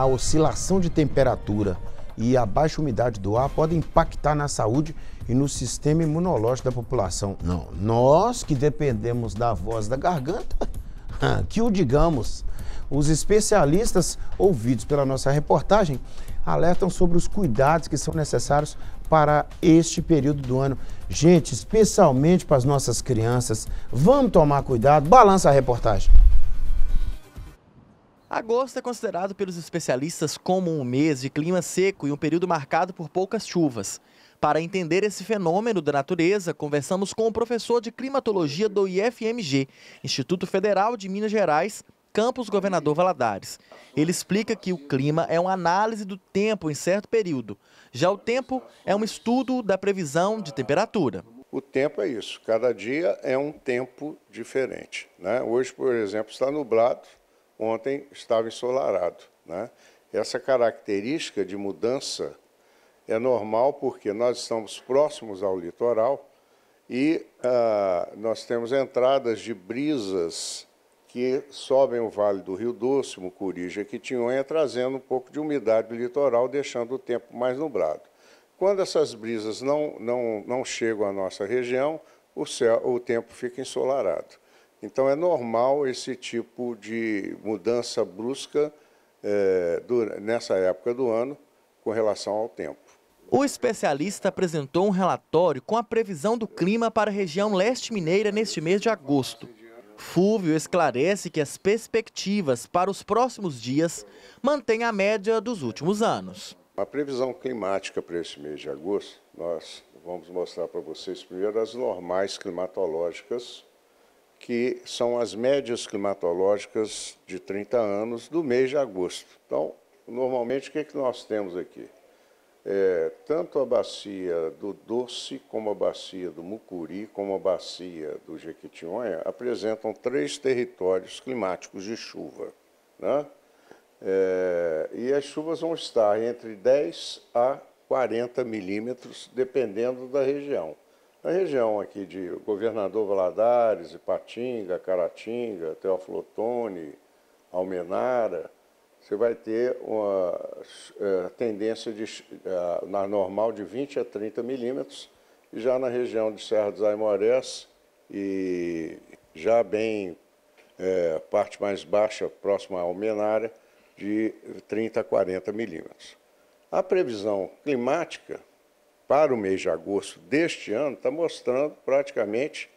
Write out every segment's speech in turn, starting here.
A oscilação de temperatura e a baixa umidade do ar podem impactar na saúde e no sistema imunológico da população. Não, nós que dependemos da voz da garganta, que o digamos. Os especialistas ouvidos pela nossa reportagem alertam sobre os cuidados que são necessários para este período do ano. Gente, especialmente para as nossas crianças, vamos tomar cuidado. Balança a reportagem. Agosto é considerado pelos especialistas como um mês de clima seco e um período marcado por poucas chuvas. Para entender esse fenômeno da natureza, conversamos com o professor de climatologia do IFMG, Instituto Federal de Minas Gerais, campus Governador Valadares. Ele explica que o clima é uma análise do tempo em certo período. Já o tempo é um estudo da previsão de temperatura. O tempo é isso, cada dia é um tempo diferente. Né? Hoje, por exemplo, está nublado, ontem estava ensolarado. Né? Essa característica de mudança é normal porque nós estamos próximos ao litoral e ah, nós temos entradas de brisas que sobem o vale do Rio Doce, Mucuri, Jequitinhonha, trazendo um pouco de umidade do litoral, deixando o tempo mais nublado. Quando essas brisas não, não, não chegam à nossa região, o, céu, o tempo fica ensolarado. Então, é normal esse tipo de mudança brusca é, do, nessa época do ano com relação ao tempo. O especialista apresentou um relatório com a previsão do clima para a região leste mineira neste mês de agosto. Fúvio esclarece que as perspectivas para os próximos dias mantêm a média dos últimos anos. A previsão climática para esse mês de agosto, nós vamos mostrar para vocês primeiro as normais climatológicas que são as médias climatológicas de 30 anos do mês de agosto. Então, normalmente, o que, é que nós temos aqui? É, tanto a bacia do Doce, como a bacia do Mucuri, como a bacia do Jequitinhonha, apresentam três territórios climáticos de chuva. Né? É, e as chuvas vão estar entre 10 a 40 milímetros, dependendo da região. Na região aqui de Governador Valadares, Ipatinga, Caratinga, Teoflotone, Almenara, você vai ter uma é, tendência de, é, na normal de 20 a 30 milímetros, e já na região de Serra dos Aimorés e já bem é, parte mais baixa, próxima à Almenara, de 30 a 40 milímetros. A previsão climática para o mês de agosto deste ano está mostrando praticamente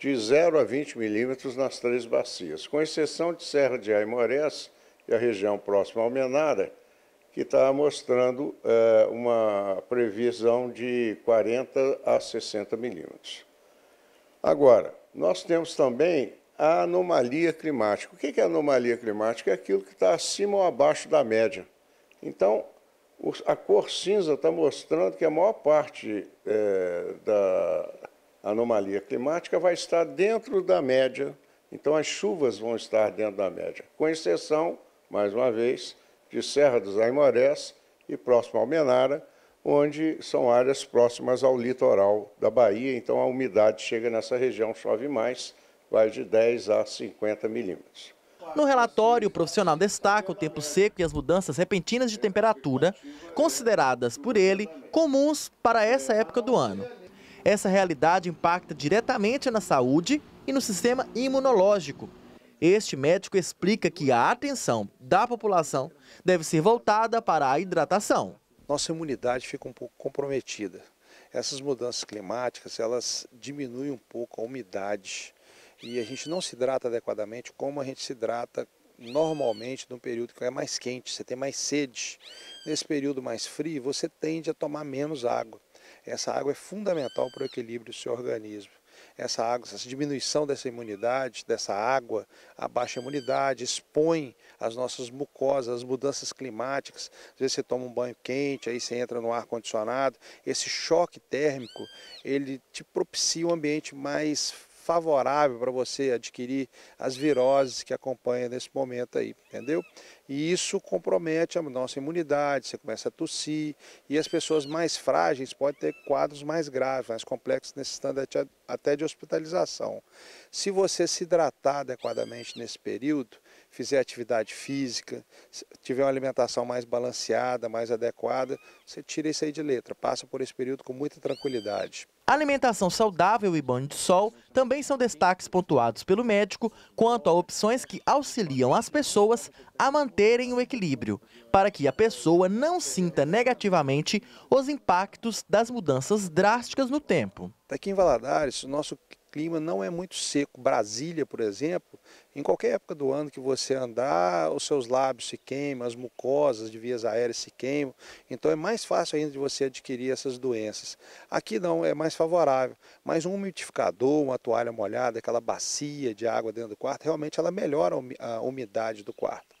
de 0 a 20 milímetros nas três bacias, com exceção de Serra de Aimorés e a região próxima ao Menara, que está mostrando é, uma previsão de 40 a 60 milímetros. Agora, nós temos também a anomalia climática. O que é anomalia climática? É aquilo que está acima ou abaixo da média. Então, a cor cinza está mostrando que a maior parte é, da anomalia climática vai estar dentro da média, então as chuvas vão estar dentro da média, com exceção, mais uma vez, de Serra dos Aimorés e próximo ao Menara, onde são áreas próximas ao litoral da Bahia, então a umidade chega nessa região, chove mais, vai de 10 a 50 milímetros. No relatório, o profissional destaca o tempo seco e as mudanças repentinas de temperatura, consideradas por ele comuns para essa época do ano. Essa realidade impacta diretamente na saúde e no sistema imunológico. Este médico explica que a atenção da população deve ser voltada para a hidratação. Nossa imunidade fica um pouco comprometida. Essas mudanças climáticas, elas diminuem um pouco a umidade e a gente não se hidrata adequadamente como a gente se hidrata normalmente num período que é mais quente, você tem mais sede. Nesse período mais frio, você tende a tomar menos água. Essa água é fundamental para o equilíbrio do seu organismo. Essa água, essa diminuição dessa imunidade, dessa água, a baixa imunidade, expõe as nossas mucosas, as mudanças climáticas. Às vezes você toma um banho quente, aí você entra no ar condicionado. Esse choque térmico, ele te propicia um ambiente mais favorável para você adquirir as viroses que acompanha nesse momento aí, entendeu? E isso compromete a nossa imunidade, você começa a tossir e as pessoas mais frágeis podem ter quadros mais graves, mais complexos, necessitando até de hospitalização. Se você se hidratar adequadamente nesse período, fizer atividade física, tiver uma alimentação mais balanceada, mais adequada, você tira isso aí de letra, passa por esse período com muita tranquilidade. Alimentação saudável e banho de sol também são destaques pontuados pelo médico quanto a opções que auxiliam as pessoas a manterem o equilíbrio, para que a pessoa não sinta negativamente os impactos das mudanças drásticas no tempo. Tá aqui em Valadares, o nosso clima não é muito seco. Brasília, por exemplo, em qualquer época do ano que você andar, os seus lábios se queimam, as mucosas de vias aéreas se queimam. Então é mais fácil ainda de você adquirir essas doenças. Aqui não, é mais favorável. Mas um umidificador, uma toalha molhada, aquela bacia de água dentro do quarto, realmente ela melhora a umidade do quarto.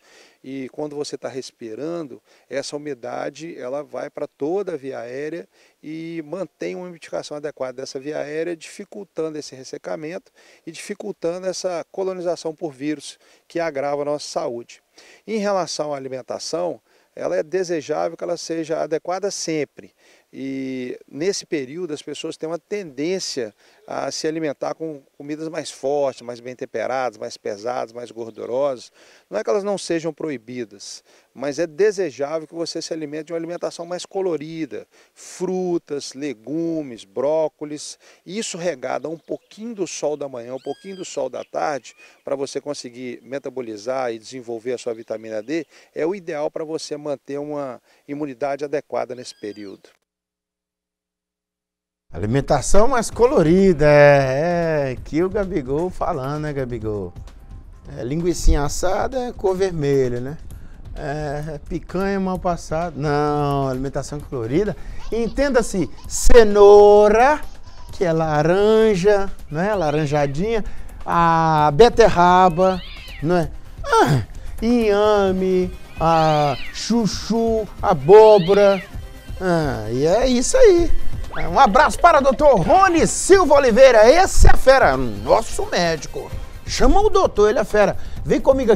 E quando você está respirando, essa umidade ela vai para toda a via aérea e mantém uma umidificação adequada dessa via aérea, dificultando esse ressecamento e dificultando essa colonização por vírus que agrava a nossa saúde. Em relação à alimentação, ela é desejável que ela seja adequada sempre. E nesse período as pessoas têm uma tendência a se alimentar com comidas mais fortes, mais bem temperadas, mais pesadas, mais gordurosas. Não é que elas não sejam proibidas, mas é desejável que você se alimente de uma alimentação mais colorida, frutas, legumes, brócolis, isso regado a um pouquinho do sol da manhã, um pouquinho do sol da tarde, para você conseguir metabolizar e desenvolver a sua vitamina D, é o ideal para você manter uma imunidade adequada nesse período. Alimentação mais colorida, é, é que o Gabigol falando, né, Gabigol? É, assada é cor vermelha, né? É, é, picanha mal passada. Não, alimentação colorida. Entenda-se, cenoura, que é laranja, né? Laranjadinha. A beterraba, né? Ah, inhame, a chuchu, abóbora. Ah, e é isso aí. Um abraço para o doutor Rony Silva Oliveira, esse é a fera, é nosso médico. Chama o doutor, ele é fera. Vem comigo aqui.